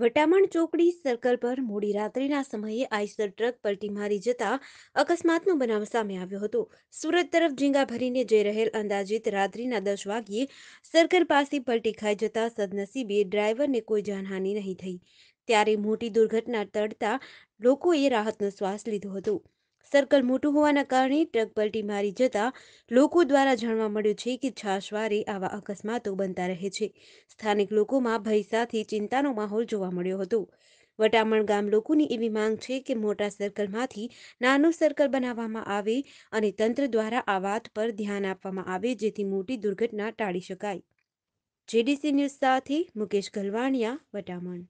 વટામણ ચોકડી સર્કલ પર મોડી રાત્રિના સમયે આઈસર ટ્રક પલટી મારી જતા અકસ્માતનો બનાવ સામે આવ્યો હતો સુરત તરફ ઝીંગા ભરીને જઈ રહેલ અંદાજિત રાત્રિના દસ વાગ્યે સર્કલ પાસે પલટી ખાઈ જતા સદનસીબે ડ્રાઈવરને કોઈ જાનહાનિ નહીં થઈ ત્યારે મોટી દુર્ઘટના ટળતા લોકોએ રાહતનો શ્વાસ લીધો હતો સર્કલ મોટું હોવાના કારણે ટ્રક પલટી મારી જતા લોકો દ્વારા જાણવા મળ્યું છે કે છાશવારે આવા અકસ્માતો બનતા રહે છે સ્થાનિક લોકોમાં ભય સાથે ચિંતાનો માહોલ જોવા મળ્યો હતો વટામણ ગામ લોકોની એવી માંગ છે કે મોટા સર્કલમાંથી નાનું સર્કલ બનાવવામાં આવે અને તંત્ર દ્વારા આ વાત પર ધ્યાન આપવામાં આવે જેથી મોટી દુર્ઘટના ટાળી શકાય જેડીસી ન્યૂઝ સાથે મુકેશ ગલવાણિયા વટામણ